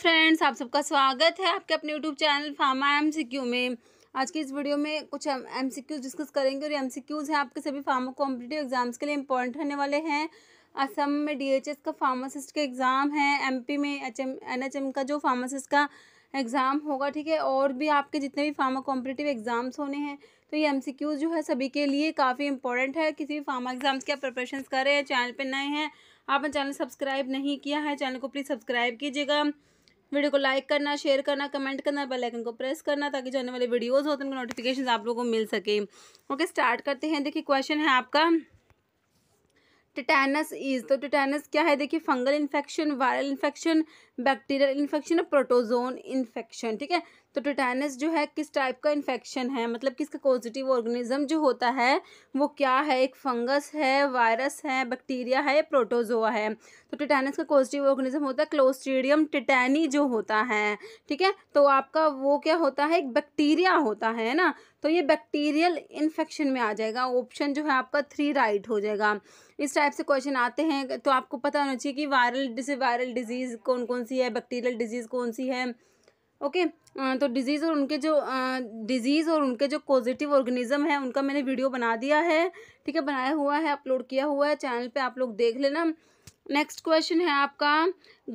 Friends आप सबका स्वागत है आपके अपने यूट्यूब चैनल फार्मा एम में आज की इस वीडियो में कुछ एम डिस्कस करेंगे और एम हैं आपके सभी फार्मा कॉम्पिटेटिव एग्जाम्स के लिए इंपॉर्टेंट होने वाले हैं असम में डीएचएस का फार्मासिस्ट का एग्ज़ाम है एमपी में एच एम का जो फार्मासिस्ट का एग्ज़ाम होगा ठीक है और भी आपके जितने भी फार्मा कॉम्पिटेटिव एग्ज़ाम्स होने हैं तो ये एम जो है सभी के लिए काफ़ी इंपॉर्टेंट है किसी भी फार्मा एग्ज़ाम्स की आप प्रिपरेशन कर रहे हैं चैनल पर नए हैं आपने चैनल सब्सक्राइब नहीं किया है चैनल को प्लीज़ सब्सक्राइब कीजिएगा वीडियो को लाइक करना शेयर करना कमेंट करना बेल आइकन को प्रेस करना ताकि जो आने वाले वीडियोज़ होते हैं उनका नोटिफिकेशन आप लोगों को मिल सके ओके स्टार्ट करते हैं देखिए क्वेश्चन है आपका टिटैनस इज तो टिटैनस क्या है देखिए fungal infection viral infection bacterial infection और प्रोटोजोन इन्फेक्शन ठीक है तो टिटैनस जो है किस टाइप का इन्फेक्शन है मतलब किसका पॉजिटिव ऑर्गेनिज्म जो होता है वो क्या है एक फंगस है वायरस है बैक्टीरिया है प्रोटोजोआ है तो टिटैनस का पॉजिटिव ऑर्गेनिज्म होता है क्लोस्ट्रीडियम टिटैनी जो होता है ठीक है तो आपका वो क्या होता है एक बैक्टीरिया होता है ना तो ये बैक्टीरियल इन्फेक्शन में आ जाएगा ऑप्शन जो है आपका थ्री राइट हो जाएगा इस टाइप से क्वेश्चन आते हैं तो आपको पता होना चाहिए कि वायरल जैसे वायरल डिजीज़ कौन कौन सी है बैक्टीरियल डिजीज़ कौन सी है ओके okay, तो डिजीज़ और उनके जो डिजीज़ और उनके जो पॉजिटिव ऑर्गेनिज्म है उनका मैंने वीडियो बना दिया है ठीक है बनाया हुआ है अपलोड किया हुआ है चैनल पे आप लोग देख लेना नेक्स्ट क्वेश्चन है आपका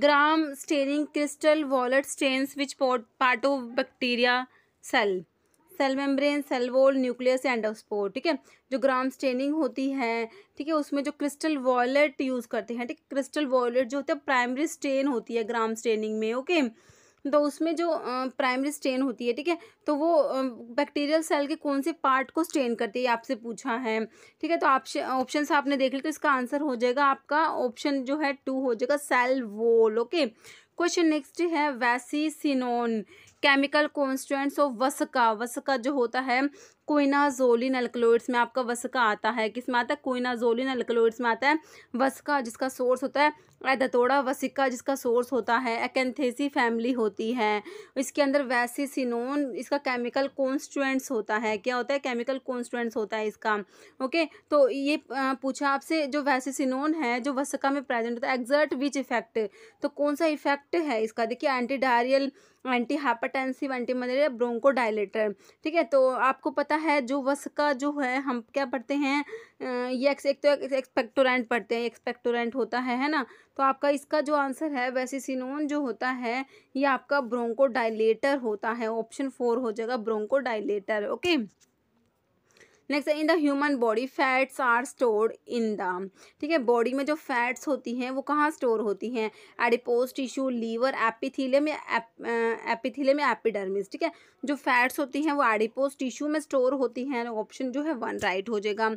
gram staining crystal violet stains which part of bacteria cell cell membrane cell wall nucleus endospore ठीक है जो ग्राम स्टेनिंग होती है ठीक है उसमें जो क्रिस्टल वॉयलेट यूज़ करते हैं ठीक है क्रिस्टल वॉयलेट जो होता है प्राइमरी स्टेन होती है ग्राम स्टेनिंग में ओके तो उसमें जो प्राइमरी स्टेन होती है ठीक है तो वो बैक्टीरियल सेल के कौन से पार्ट को स्टेन करती है आपसे पूछा है ठीक है तो ऑप्शन ऑप्शन आपने देख लिया तो इसका आंसर हो जाएगा आपका ऑप्शन जो है टू हो जाएगा cell wall okay question next है सिनोन केमिकल कॉन्स्टेंट्स ऑफ वसका वसका जो होता है कोइनाजोलिन अल्कलोइड्स में आपका वसका आता है किस में आता है कोइनाजोलिन अल्कलोइड्स में आता है वसका जिसका सोर्स होता है एदतोड़ा वसिका जिसका सोर्स होता है एकेंथेसी फैमिली होती है इसके अंदर वैसीसिनोन इसका केमिकल कॉन्स्टेंट्स होता है क्या होता है केमिकल कॉन्स्टेंट्स होता है इसका ओके तो ये पूछा आपसे जो वैसीसिनोन है जो वसका में प्रेजेंट होता है एग्जर्ट विच इफेक्ट तो कौन सा इफेक्ट है इसका देखिए anti diarrhoeal anti hypertensive anti malaria bronchodilator ठीक है तो आपको पता है जो वस का जो है हम क्या पढ़ते हैं ये एक तो एक्सपेक्टोरेंट पढ़ते हैं एक्सपेक्टोरेंट होता है है ना तो आपका इसका जो आंसर है वैसे सिनोन जो होता है ये आपका ब्रोंको डायलेटर होता है ऑप्शन फोर हो जाएगा bronchodilator okay next in the human body fats are stored in the ठीक है बॉडी में जो फैट्स होती हैं वो कहाँ स्टोर होती हैं एडिपोज टिश्यू लीवर एपिथीलियम या एपिथीलियम या एपिडर्मिस ठीक है जो फैट्स होती हैं वो एडिपोज टिश्यू में स्टोर होती हैं ऑप्शन जो है वन राइट हो जाएगा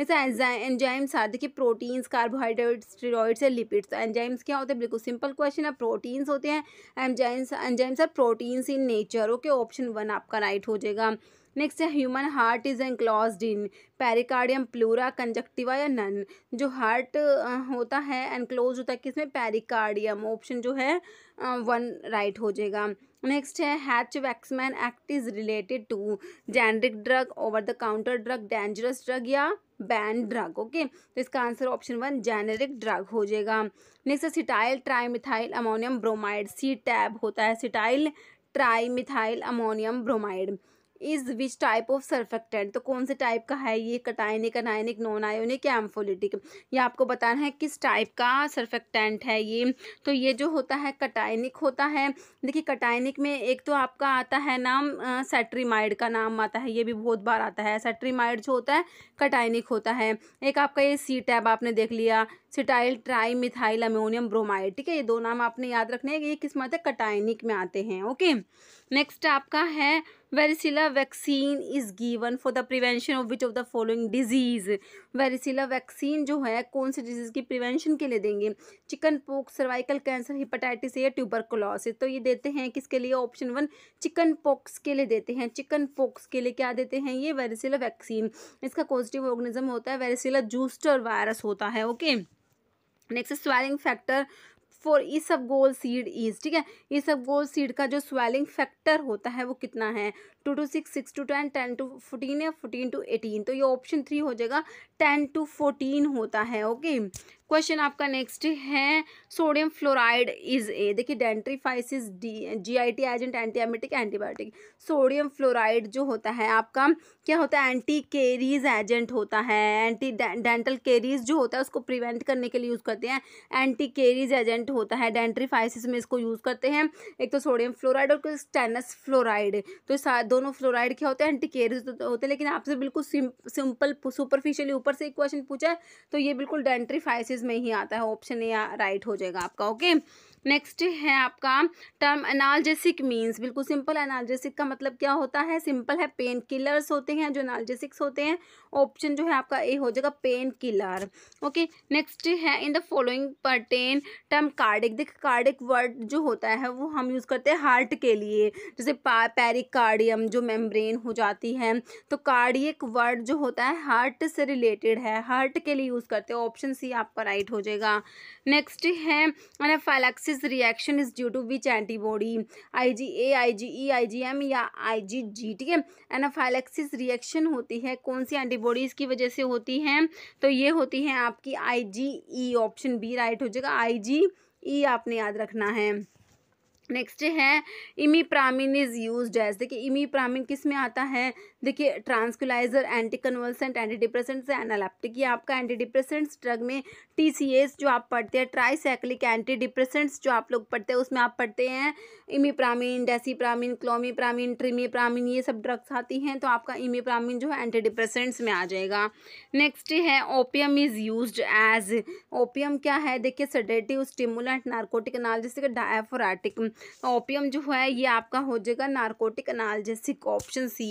जैसे एंजाइम्स आर देखिए प्रोटीन्स कार्बोहाइड्रेट स्टेरॉइड्स या लिपिड्स एंजाइम्स क्या होते हैं बिल्कुल सिंपल क्वेश्चन है प्रोटीन्स होते हैं enzymes enzymes are proteins in nature okay option one आपका राइट हो जाएगा नेक्स्ट है human heart is enclose in pericardium pleura conjunctiva या नन जो हार्ट uh, होता है एनक्लोज होता है किसमें पेरिकार्डियम ऑप्शन जो है वन uh, राइट हो जाएगा नेक्स्ट है Hatch Waxman act is related to generic drug over the counter drug dangerous drug या बैन ड्रग ओके तो इसका answer option one generic drug हो जाएगा नेक्स्ट है cetyl trimethyl ammonium bromide C tab होता है cetyl trimethyl ammonium bromide is which type of surfactant तो कौन से टाइप का है ये कटाइनिक अनायनिक नॉन आयोनिक या एम्फोलिटिक ये आपको बताना है किस टाइप का सर्फेक्टेंट है ये तो ये जो होता है कटाइनिक होता है देखिए कटाइनिक में एक तो आपका आता है नाम सेट्रीमाइड का नाम आता है ये भी बहुत बार आता है सेट्रीमाइड जो होता है कटाइनिक होता है एक आपका ये सी टैब आपने देख लिया cetyl tri methyl ammonium bromide ठीक है ये दो नाम आपने याद रखने हैं ये किस मत है कटाइनिक में आते हैं ओके नेक्स्ट आपका है varicella vaccine is given for the prevention of which of the following disease varicella vaccine जो है कौन सी डिजीज़ की प्रिवेंशन के लिए देंगे chicken pox cervical cancer hepatitis या ट्यूबरकुलोसिस तो ये देते हैं किसके लिए ऑप्शन वन चिकन पोक्स के लिए देते हैं चिकन पोक्स के लिए क्या देते हैं ये वेरिसिला वैक्सीन इसका पॉजिटिव ऑर्गेनिज्म होता है वेरिसिला जूस्टर वायरस होता है okay okay? Next swelling factor for सब गोल सीड इज ठीक है इस सब गोल सीड का जो स्वेलिंग फैक्टर होता है वो कितना है two to six six to ten ten to fourteen या फोर्टीन टू एटीन तो ये ऑप्शन थ्री हो जाएगा टेन टू फोर्टीन होता है ओके क्वेश्चन आपका नेक्स्ट है सोडियम फ्लोराइड इज ए देखिए dentifrices D G I T agent antibiotic antibiotic sodium fluoride जो होता है आपका क्या होता है एंटी केरीज एजेंट होता है एंटी डेंटल केरीज जो होता है उसको प्रिवेंट करने के लिए यूज़ करते हैं एंटी केरीज एजेंट होता है डेंट्रीफाइसिस में इसको यूज़ करते हैं एक तो सोडियम फ्लोराइड और स्टेनस फ्लोराइड तो दोनों फ्लोराइड क्या होते हैं एंटीकेरिज तो होते हैं लेकिन आपसे बिल्कुल सिंपल सुपरफिशियली ऊपर से एक क्वेश्चन पूछा है तो ये बिल्कुल डेंट्रीफाइसिस में ही आता है ऑप्शन ए राइट हो जाएगा आपका ओके नेक्स्ट है आपका टर्म एनाल्जेसिक मीन्स बिल्कुल सिंपल एनाल्जेसिक का मतलब क्या होता है सिंपल है पेन किलर्स होते हैं जो एनाल्जेसिक्स होते हैं ऑप्शन जो है आपका ए हो जाएगा पेन किलर ओके नेक्स्ट है in the following pertain term cardiac देख कार्डिक वर्ड जो होता है वो हम यूज़ करते हैं हार्ट के लिए जैसे पैरिकार्डियम जो मेम्ब्रेन हो जाती है तो कार्डियक वर्ड जो होता है हार्ट से रिलेटेड है हार्ट के लिए यूज़ करते हैं ऑप्शन सी आपका राइट हो जाएगा नेक्स्ट है anaphylaxis is reaction is due to which antibody I G A I G E I G M या आई जी जी ठीक है एनाफाइलेक्सिस रिएक्शन होती है कौन सी एंटीबॉडीज़ की वजह से होती है तो ये होती है आपकी I G E option B right हो जाएगा आई जी ई आपने याद रखना है नेक्स्ट है इमीप्रामिन इज़ यूज एज देखिए इमीप्रामिन किस में आता है देखिए tranquilliser anti convulsant anti depressants analeptic ये आपका एंटी डिप्रेसेंट्स ड्रग में टी जो आप पढ़ते हैं ट्राईसाइक्लिक एंटी डिप्रेसेंट्स जो आप लोग पढ़ते हैं उसमें आप पढ़ते हैं इमीप्रामिन डेसीप्रामिन क्लोमीप्रामिन ट्रीमीप्रामिन ये सब ड्रग्स आती हैं तो आपका इमीप्रामिन जो है एंटी डिप्रेसेंट्स में आ जाएगा नेक्स्ट है opium is use as opium क्या है देखिए सडेटिव स्टिमुलेंट नार्कोटिक नाल जैसे कि डायफोराटिक ओपियम जो है ये आपका हो जाएगा नारकोटिक जैसे ऑप्शन सी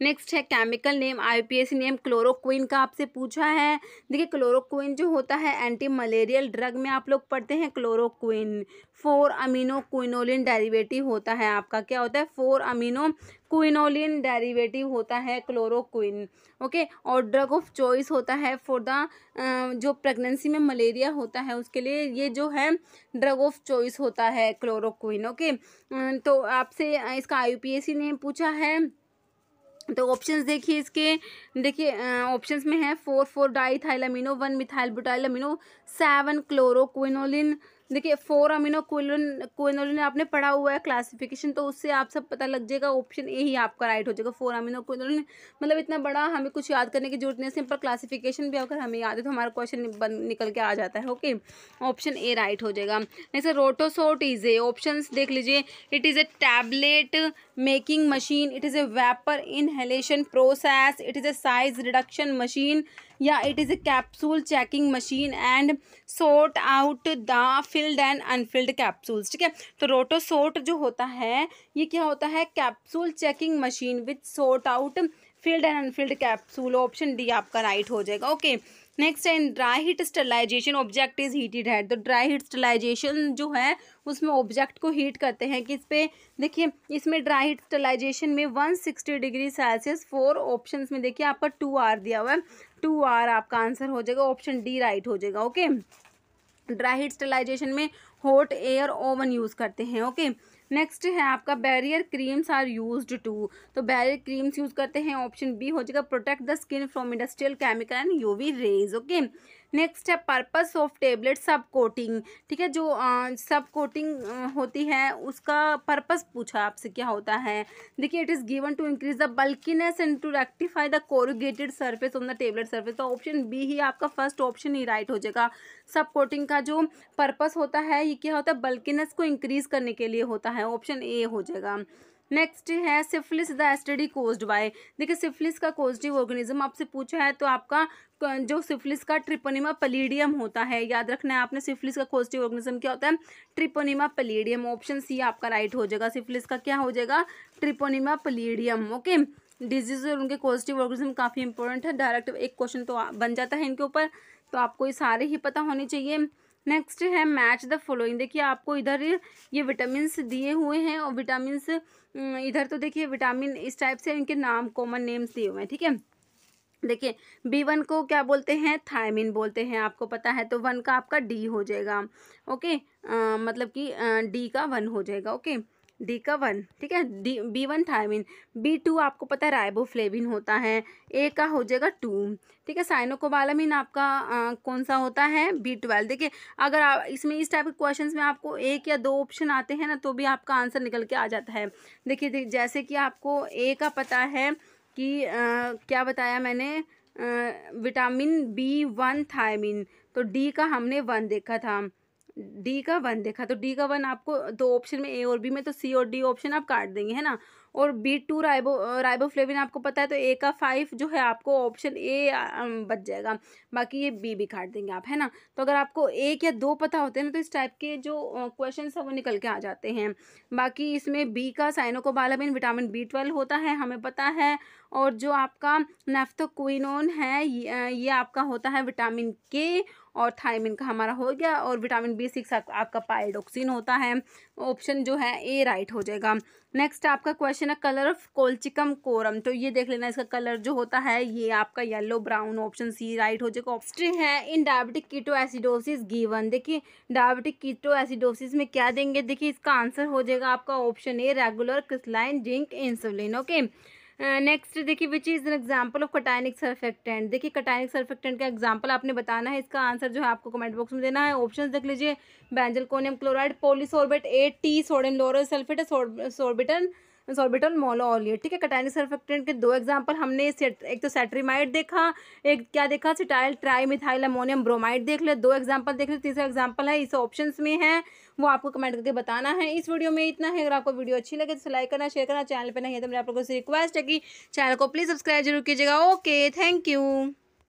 नेक्स्ट है chemical name IUPAC name chloroquine का आपसे पूछा है देखिए क्लोरोक्विन जो होता है एंटी मलेरियल ड्रग में आप लोग पढ़ते हैं chloroquine four amino quinoline derivative होता है आपका क्या होता है फोर अमीनो क्विनोलिन डेरिवेटिव होता है क्लोरोक्विन ओके और ड्रग ऑफ चॉइस होता है फॉर द जो प्रेगनेंसी में मलेरिया होता है उसके लिए ये जो है ड्रग ऑफ चॉइस होता है क्लोरोक्विन ओके तो आपसे इसका आई नेम पूछा है तो ऑप्शंस देखिए इसके देखिए ऑप्शंस में है four four diethylamino one methyl butylamino seven chloroquinoline देखिए फोर अमीनो क्विनोलिन क्विनोलिन आपने पढ़ा हुआ है क्लासिफिकेशन तो उससे आप सब पता लग जाएगा ऑप्शन ए ही आपका राइट हो जाएगा फोर अमीनो क्विनोलिन मतलब इतना बड़ा हमें कुछ याद करने की जरूरत नहीं है सिंपल क्लासिफिकेशन भी अगर हमें याद है तो हमारा क्वेश्चन निकल के आ जाता है ओके ऑप्शन ए राइट हो जाएगा next rotosort is a option देख लीजिए it is a tablet making machine it is a vapour inhalation process it is a size reduction machine या it is a capsule checking machine and sort out the filled and unfilled capsules ठीक है तो रोटो sort जो होता है ये क्या होता है capsule checking machine with sort out filled and unfilled capsule option D आपका राइट हो जाएगा ओके okay. नेक्स्ट है dry heat sterilisation object is heated है तो ड्राई हीट स्टेलाइजेशन जो है उसमें ऑब्जेक्ट को हीट करते हैं किस पे देखिए इसमें ड्राई हीट स्टेलाइजेशन में one sixty degree Celsius four option में देखिए आपका टू आर दिया हुआ है टू आर आपका आंसर हो जाएगा ऑप्शन डी राइट हो जाएगा ओके ड्राई हीट स्टेलाइजेशन में हॉट एयर ओवन यूज़ करते हैं ओके okay? नेक्स्ट है आपका barrier creams are use to तो बैरियर क्रीम्स यूज करते हैं ऑप्शन बी हो जाएगा protect the skin from industrial chemical and UV rays okay next है purpose of tablet sub coating ठीक है जो सब कोटिंग होती है उसका पर्पस पूछा आपसे क्या होता है देखिए it is given to increase the bulkiness and to rectify the corrugated surface on the tablet surface तो ऑप्शन बी ही आपका फर्स्ट ऑप्शन ही राइट हो जाएगा सब कोटिंग का जो पर्पस होता है ये क्या होता है बल्किनेस को इंक्रीज करने के लिए होता है ऑप्शन ए हो जाएगा नेक्स्ट है syphilis the study caused by देखिए सिफिलिस का कोजिटिव ऑर्गेनिज्म आपसे पूछा है तो आपका जो सिफिलिस का ट्रिपोनिमा पलीडियम होता है याद रखना है आपने सिफिलिस का कोजिटिव ऑर्गेनिज्म क्या होता है ट्रिपोनिमा पलीडियम ऑप्शन सी आपका राइट हो जाएगा सिफिलिस का क्या हो जाएगा ट्रिपोनिमा पलीडियम ओके डिजीज और उनके कोजटिव ऑर्गेनिज्म काफ़ी इंपॉर्टेंट है डायरेक्ट एक क्वेश्चन तो बन जाता है इनके ऊपर तो आपको ये सारे ही पता होने चाहिए नेक्स्ट है मैच द फॉलोइंग देखिए आपको इधर ये विटामिन दिए हुए हैं और विटामिन इधर तो देखिए विटामिन इस टाइप से इनके नाम कॉमन नेम्स दिए हुए हैं ठीक है देखिए बी वन को क्या बोलते हैं थायमिन बोलते हैं आपको पता है तो वन का आपका डी हो जाएगा ओके आ, मतलब कि डी का वन हो जाएगा ओके डी का वन ठीक है D B one thiamine B two आपको पता है राइबोफ्लेविन होता है ए का हो जाएगा टू ठीक है साइनोकोबालामिन आपका आ, कौन सा होता है बी ट्वेल्व देखिए अगर आप इसमें इस टाइप के क्वेश्चन में आपको एक या दो ऑप्शन आते हैं ना तो भी आपका आंसर निकल के आ जाता है देखिए जैसे कि आपको ए का पता है कि आ, क्या बताया मैंने विटामिन बी वन थायमिन तो डी का हमने वन देखा था डी का वन देखा तो डी का वन आपको दो ऑप्शन में ए और बी में तो सी और डी ऑप्शन आप काट देंगे है ना और बी टू राइबो राइबोफ्लेविन आपको पता है तो ए का फाइव जो है आपको ऑप्शन ए बच जाएगा बाकी ये बी भी काट देंगे आप है ना तो अगर आपको एक या दो पता होते हैं ना तो इस टाइप के जो क्वेश्चन है वो निकल के आ जाते हैं बाकी इसमें बी का साइनोकोबालाबिन विटामिन बी ट्वेल्व होता है हमें पता है और जो आपका नेफ्थोक्विनोन है ये आपका होता है विटामिन के और थायमिन का हमारा हो गया और विटामिन बी सिक्स आपका पायडोक्सिन होता है ऑप्शन जो है ए राइट हो जाएगा नेक्स्ट आपका क्वेश्चन है कलर ऑफ कोल्चिकम कोरम तो ये देख लेना इसका कलर जो होता है ये आपका yellow brown option C right हो जाएगा ऑप्शन है in diabetic ketoacidosis given देखिए डायबिटिक कीटो एसिडोसिस में क्या देंगे देखिए इसका आंसर हो जाएगा आपका option A regular crystalline zinc insulin okay okay? Next देखिए which is an example of cationic surfactant देखिए कटाइनिक सर्फेक्टेंट का एग्जाम्पल आपने बताना है इसका आंसर जो है आपको कमेंट बॉक्स में देना है ऑप्शन देख लीजिए benzalkonium chloride polysorbate eighty sodium lauryl sulphate sorbitan sorbitol monooleate ठीक है कटाइनिक सर्फेक्टेंट के दो एग्जाम्पल हमने एक तो सेट्रीमाइड देखा एक क्या देखा cetyl tri methyl ammonium bromide देख लिया दो एग्जाम्पल देख लिया तीसरा एग्जाम्पल है इस ऑप्शन में है वो आपको कमेंट करके बताना है इस वीडियो में इतना है अगर आपको वीडियो अच्छी लगे तो लाइक करना शेयर करना चैनल पर नहीं है तो मेरे आप लोगों से रिक्वेस्ट है कि चैनल को प्लीज़ सब्सक्राइब जरूर कीजिएगा ओके थैंक यू